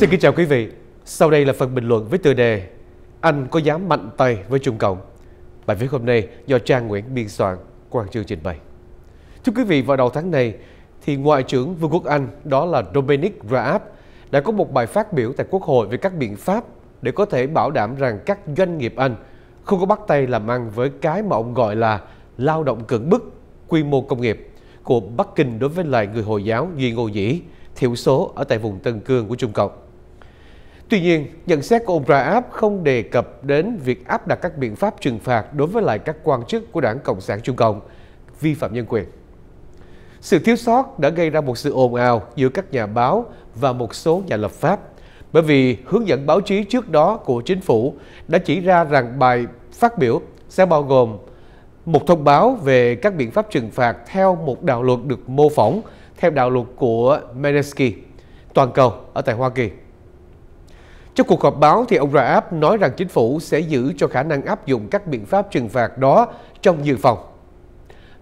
Xin kính chào quý vị. Sau đây là phần bình luận với tựa đề Anh có dám mạnh tay với Trung Cộng? Bài viết hôm nay do Trang Nguyễn biên soạn, Quang Trương trình bày. Thưa quý vị, vào đầu tháng này, thì Ngoại trưởng Vương quốc Anh, đó là Dominic Raab, đã có một bài phát biểu tại Quốc hội về các biện pháp để có thể bảo đảm rằng các doanh nghiệp Anh không có bắt tay làm ăn với cái mà ông gọi là lao động cưỡng bức quy mô công nghiệp của Bắc Kinh đối với lại người Hồi giáo duy ngô dĩ, thiểu số ở tại vùng Tân Cương của Trung Cộng. Tuy nhiên, nhận xét của ông Raab không đề cập đến việc áp đặt các biện pháp trừng phạt đối với lại các quan chức của đảng Cộng sản Trung Cộng vi phạm nhân quyền. Sự thiếu sót đã gây ra một sự ồn ào giữa các nhà báo và một số nhà lập pháp, bởi vì hướng dẫn báo chí trước đó của chính phủ đã chỉ ra rằng bài phát biểu sẽ bao gồm một thông báo về các biện pháp trừng phạt theo một đạo luật được mô phỏng theo đạo luật của Menesky toàn cầu ở tại Hoa Kỳ. Trong cuộc họp báo, thì ông Raab nói rằng chính phủ sẽ giữ cho khả năng áp dụng các biện pháp trừng phạt đó trong dự phòng.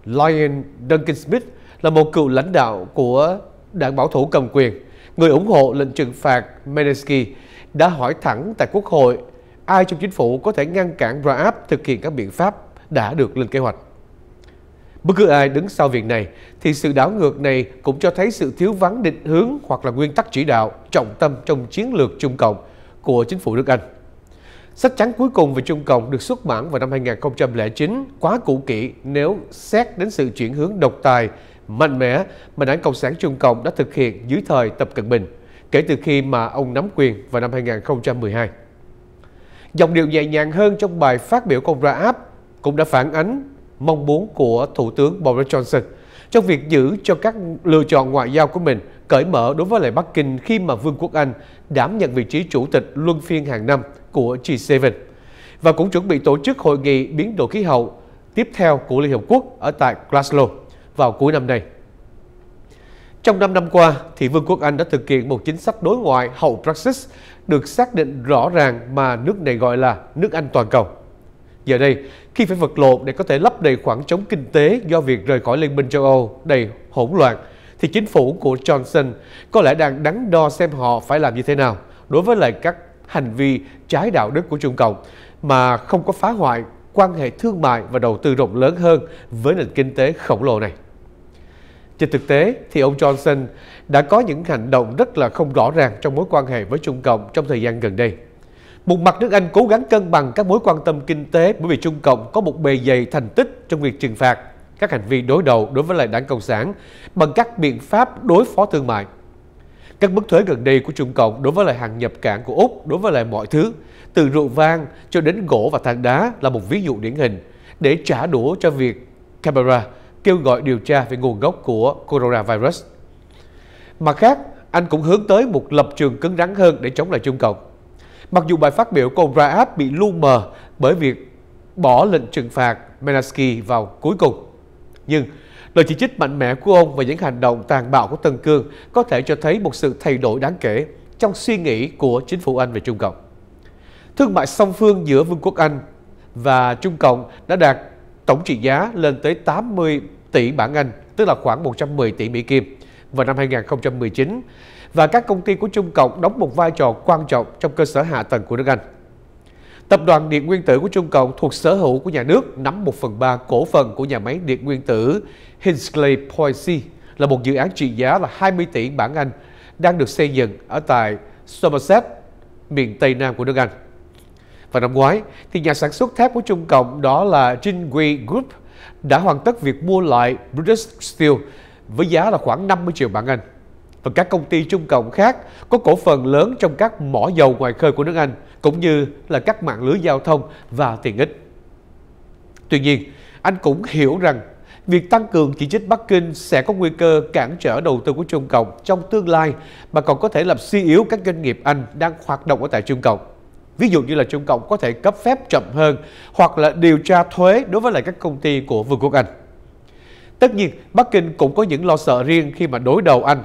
Lion Duncan Smith là một cựu lãnh đạo của đảng bảo thủ cầm quyền, người ủng hộ lệnh trừng phạt Menesky, đã hỏi thẳng tại Quốc hội ai trong chính phủ có thể ngăn cản Raab thực hiện các biện pháp đã được lên kế hoạch. Bất cứ ai đứng sau việc này thì sự đảo ngược này cũng cho thấy sự thiếu vắng định hướng hoặc là nguyên tắc chỉ đạo trọng tâm trong chiến lược Trung Cộng của chính phủ nước Anh. Sách trắng cuối cùng về Trung Cộng được xuất bản vào năm 2009, quá cũ kỹ nếu xét đến sự chuyển hướng độc tài mạnh mẽ mà Đảng Cộng sản Trung Cộng đã thực hiện dưới thời Tập Cận Bình kể từ khi mà ông nắm quyền vào năm 2012. Dòng điệu nhẹ nhàng hơn trong bài phát biểu của ông Raab cũng đã phản ánh mong muốn của Thủ tướng Boris Johnson trong việc giữ cho các lựa chọn ngoại giao của mình – cởi mở đối với lại Bắc Kinh khi mà Vương quốc Anh đảm nhận vị trí chủ tịch luân phiên hàng năm của G7 và cũng chuẩn bị tổ chức hội nghị biến đổi khí hậu tiếp theo của Liên Hợp Quốc ở tại Glasgow vào cuối năm nay. Trong 5 năm qua, thì Vương quốc Anh đã thực hiện một chính sách đối ngoại hậu Brexit được xác định rõ ràng mà nước này gọi là nước Anh toàn cầu. Giờ đây, khi phải vật lộn để có thể lấp đầy khoảng trống kinh tế do việc rời khỏi Liên minh châu Âu đầy hỗn loạn, thì chính phủ của Johnson có lẽ đang đắn đo xem họ phải làm như thế nào đối với lại các hành vi trái đạo đức của Trung Cộng mà không có phá hoại quan hệ thương mại và đầu tư rộng lớn hơn với nền kinh tế khổng lồ này. Trên thực tế thì ông Johnson đã có những hành động rất là không rõ ràng trong mối quan hệ với Trung Cộng trong thời gian gần đây. Một mặt nước Anh cố gắng cân bằng các mối quan tâm kinh tế bởi vì Trung Cộng có một bề dày thành tích trong việc trừng phạt các hành vi đối đầu đối với lại đảng Cộng sản bằng các biện pháp đối phó thương mại. Các mức thuế gần đây của Trung Cộng đối với lại hàng nhập cảng của Úc đối với lại mọi thứ, từ rượu vang cho đến gỗ và than đá là một ví dụ điển hình để trả đũa cho việc Canberra kêu gọi điều tra về nguồn gốc của coronavirus. Mặt khác, anh cũng hướng tới một lập trường cứng rắn hơn để chống lại Trung Cộng. Mặc dù bài phát biểu của ông Raab bị lu mờ bởi việc bỏ lệnh trừng phạt Menaski vào cuối cùng, nhưng lời chỉ trích mạnh mẽ của ông và những hành động tàn bạo của Tân Cương có thể cho thấy một sự thay đổi đáng kể trong suy nghĩ của chính phủ Anh về Trung Cộng. Thương mại song phương giữa Vương quốc Anh và Trung Cộng đã đạt tổng trị giá lên tới 80 tỷ bảng Anh, tức là khoảng 110 tỷ Mỹ Kim vào năm 2019 và các công ty của Trung Cộng đóng một vai trò quan trọng trong cơ sở hạ tầng của nước Anh. Tập đoàn Điện Nguyên Tử của Trung Cộng thuộc sở hữu của nhà nước nắm 1 phần 3 cổ phần của nhà máy điện nguyên tử Hinkley Poisey là một dự án trị giá là 20 tỷ bảng Anh đang được xây dựng ở tại Somerset, miền Tây Nam của nước Anh. Và năm ngoái, thì nhà sản xuất thép của Trung Cộng đó là Jinhui Group đã hoàn tất việc mua lại British Steel với giá là khoảng 50 triệu bảng Anh và các công ty trung cộng khác có cổ phần lớn trong các mỏ dầu ngoài khơi của nước Anh cũng như là các mạng lưới giao thông và tiện ích. Tuy nhiên, anh cũng hiểu rằng việc tăng cường chỉ trích Bắc Kinh sẽ có nguy cơ cản trở đầu tư của Trung Cộng trong tương lai mà còn có thể làm suy yếu các doanh nghiệp Anh đang hoạt động ở tại Trung Cộng. Ví dụ như là Trung Cộng có thể cấp phép chậm hơn hoặc là điều tra thuế đối với lại các công ty của Vương quốc Anh. Tất nhiên, Bắc Kinh cũng có những lo sợ riêng khi mà đối đầu Anh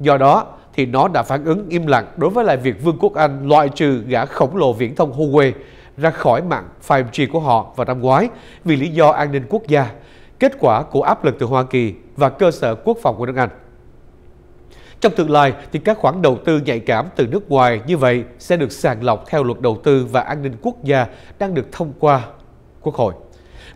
Do đó thì nó đã phản ứng im lặng đối với lại việc Vương quốc Anh loại trừ gã khổng lồ viễn thông Huawei ra khỏi mạng 5G của họ vào năm ngoái vì lý do an ninh quốc gia, kết quả của áp lực từ Hoa Kỳ và cơ sở quốc phòng của nước Anh. Trong tương lai thì các khoản đầu tư nhạy cảm từ nước ngoài như vậy sẽ được sàng lọc theo luật đầu tư và an ninh quốc gia đang được thông qua Quốc hội.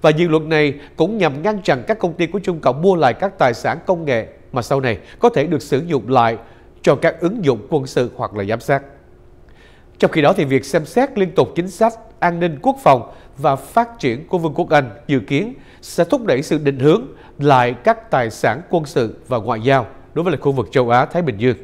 Và dự luật này cũng nhằm ngăn chặn các công ty của Trung Cộng mua lại các tài sản công nghệ mà sau này có thể được sử dụng lại cho các ứng dụng quân sự hoặc là giám sát. Trong khi đó thì việc xem xét liên tục chính sách an ninh quốc phòng và phát triển của Vương quốc Anh dự kiến sẽ thúc đẩy sự định hướng lại các tài sản quân sự và ngoại giao đối với là khu vực châu Á Thái Bình Dương.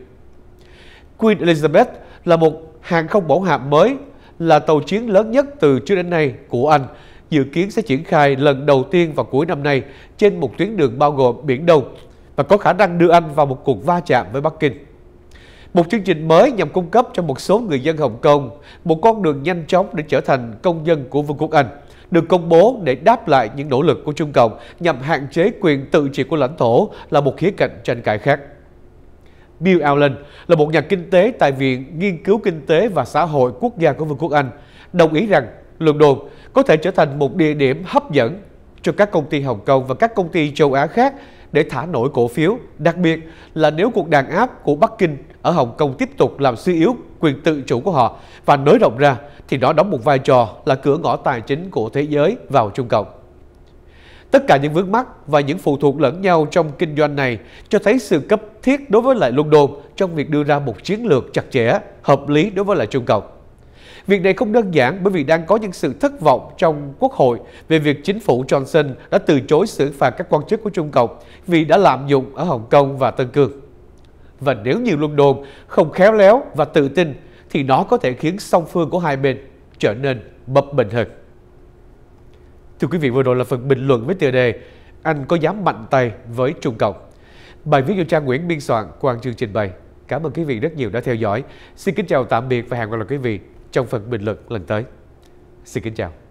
Queen Elizabeth là một hàng không mẫu hạm mới là tàu chiến lớn nhất từ trước đến nay của Anh, dự kiến sẽ triển khai lần đầu tiên vào cuối năm nay trên một tuyến đường bao gồm Biển Đông và có khả năng đưa Anh vào một cuộc va chạm với Bắc Kinh. Một chương trình mới nhằm cung cấp cho một số người dân Hồng Kông một con đường nhanh chóng để trở thành công dân của Vương quốc Anh, được công bố để đáp lại những nỗ lực của Trung Cộng nhằm hạn chế quyền tự trị của lãnh thổ là một khía cạnh tranh cãi khác. Bill Allen là một nhà kinh tế tại Viện Nghiên cứu Kinh tế và Xã hội Quốc gia của Vương quốc Anh, đồng ý rằng London có thể trở thành một địa điểm hấp dẫn cho các công ty Hồng Kông và các công ty châu Á khác để thả nổi cổ phiếu, đặc biệt là nếu cuộc đàn áp của Bắc Kinh ở Hồng Kông tiếp tục làm suy yếu quyền tự chủ của họ và nới rộng ra thì nó đóng một vai trò là cửa ngõ tài chính của thế giới vào Trung Cộng. Tất cả những vướng mắc và những phụ thuộc lẫn nhau trong kinh doanh này cho thấy sự cấp thiết đối với lại London trong việc đưa ra một chiến lược chặt chẽ, hợp lý đối với lại Trung Cộng. Việc này không đơn giản bởi vì đang có những sự thất vọng trong Quốc hội về việc chính phủ Johnson đã từ chối xử phạt các quan chức của Trung Cộng vì đã lạm dụng ở Hồng Kông và Tân Cương. Và nếu như London không khéo léo và tự tin thì nó có thể khiến song phương của hai bên trở nên bập bình hơn. Thưa quý vị, vừa rồi là phần bình luận với tựa đề Anh có dám mạnh tay với Trung Cộng? Bài viết do trang Nguyễn biên soạn, Quang Trương trình bày. Cảm ơn quý vị rất nhiều đã theo dõi. Xin kính chào tạm biệt và hẹn gặp lại quý vị trong phần bình luận lần tới. Xin kính chào.